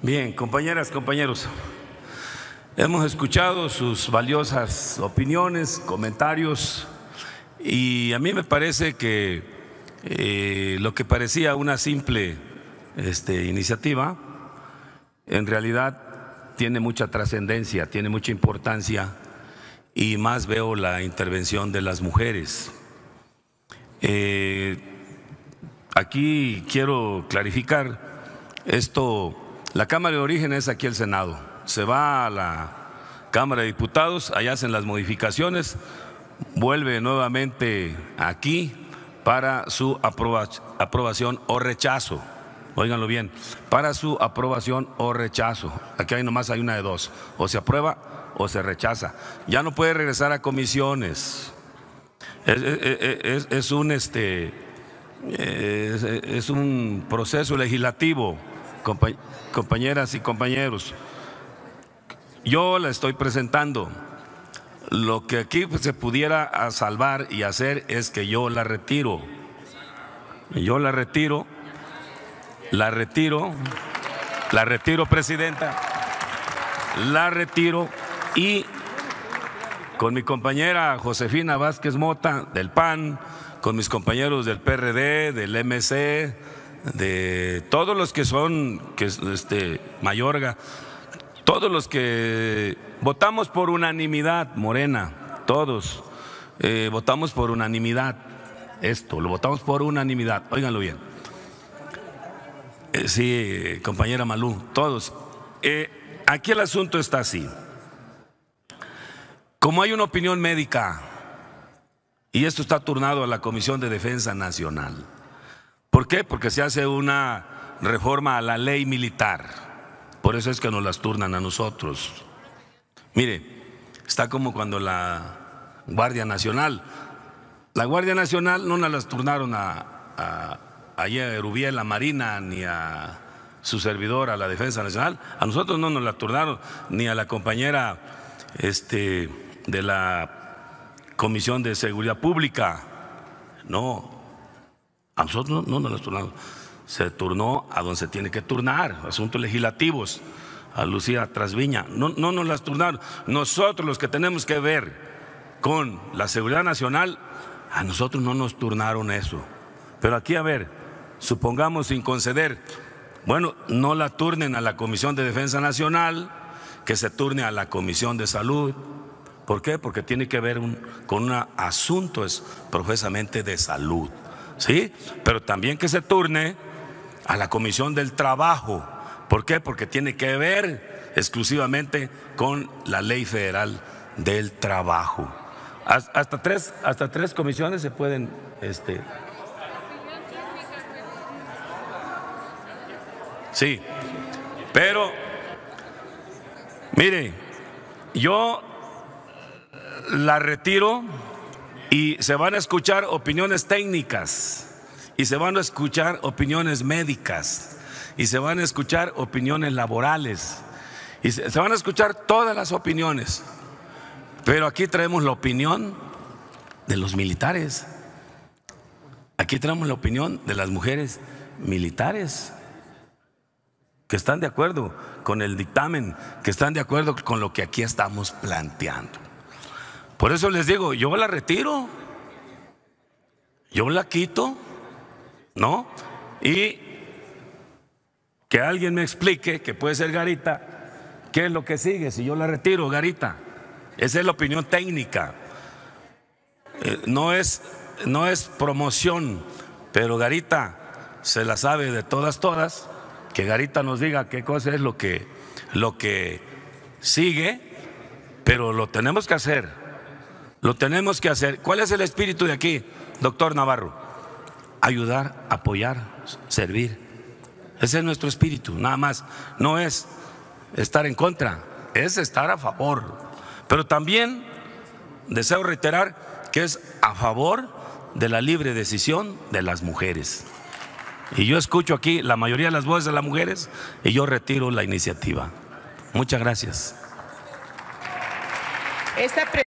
Bien, compañeras, compañeros, hemos escuchado sus valiosas opiniones, comentarios, y a mí me parece que eh, lo que parecía una simple este, iniciativa, en realidad tiene mucha trascendencia, tiene mucha importancia, y más veo la intervención de las mujeres. Eh, aquí quiero clarificar esto la Cámara de Origen es aquí el Senado. Se va a la Cámara de Diputados, allá hacen las modificaciones, vuelve nuevamente aquí para su aprobación o rechazo. Óiganlo bien, para su aprobación o rechazo. Aquí hay nomás hay una de dos, o se aprueba o se rechaza. Ya no puede regresar a comisiones. un este eh, es un proceso legislativo compañeras y compañeros, yo la estoy presentando. Lo que aquí se pudiera salvar y hacer es que yo la retiro. Yo la retiro, la retiro, la retiro, presidenta, la retiro y con mi compañera Josefina Vázquez Mota del PAN, con mis compañeros del PRD, del MC, de todos los que son, que este, Mayorga, todos los que votamos por unanimidad, Morena, todos eh, votamos por unanimidad esto, lo votamos por unanimidad, óiganlo bien. Eh, sí, compañera Malú, todos. Eh, aquí el asunto está así. Como hay una opinión médica, y esto está turnado a la Comisión de Defensa Nacional, ¿Por qué? Porque se hace una reforma a la ley militar. Por eso es que nos las turnan a nosotros. Mire, está como cuando la Guardia Nacional, la Guardia Nacional no nos las turnaron a, a, a la Marina, ni a su servidor, a la Defensa Nacional. A nosotros no nos las turnaron, ni a la compañera este, de la Comisión de Seguridad Pública. No, a nosotros no, nos las turnaron. Se turnó a donde se tiene que turnar, asuntos legislativos, a Lucía Trasviña. No, no nos las turnaron. Nosotros los que tenemos que ver con la seguridad nacional, a nosotros no nos turnaron eso. Pero aquí, a ver, supongamos sin conceder, bueno, no la turnen a la Comisión de Defensa Nacional, que se turne a la Comisión de Salud. ¿Por qué? Porque tiene que ver con un asunto es, profesamente de salud. ¿sí? Pero también que se turne a la Comisión del Trabajo. ¿Por qué? Porque tiene que ver exclusivamente con la ley federal del trabajo. Hasta tres, hasta comisiones se pueden... Este, sí, pero, mire, yo la retiro y se van a escuchar opiniones técnicas y se van a escuchar opiniones médicas y se van a escuchar opiniones laborales y se, van a escuchar todas las opiniones. Pero aquí traemos la opinión de los militares. Aquí traemos la opinión de las mujeres militares que están de acuerdo con el dictamen, que están de acuerdo con lo que aquí estamos planteando. Por eso les digo, yo la retiro, yo la quito, ¿no? Y que alguien me explique, que puede ser Garita, qué es lo que sigue si yo la retiro, Garita. Esa es la opinión técnica. Eh, no, es, no es promoción, pero Garita se la sabe de todas, todas. Que Garita nos diga qué cosa es lo que, lo que sigue, pero lo tenemos que hacer. Lo tenemos que hacer. ¿Cuál es el espíritu de aquí, doctor Navarro? Ayudar, apoyar, servir. Ese es nuestro espíritu, nada más. No es estar en contra, es estar a favor. Pero también deseo reiterar que es a favor de la libre decisión de las mujeres. Y yo escucho aquí la mayoría de las voces de las mujeres y yo retiro la iniciativa. Muchas gracias.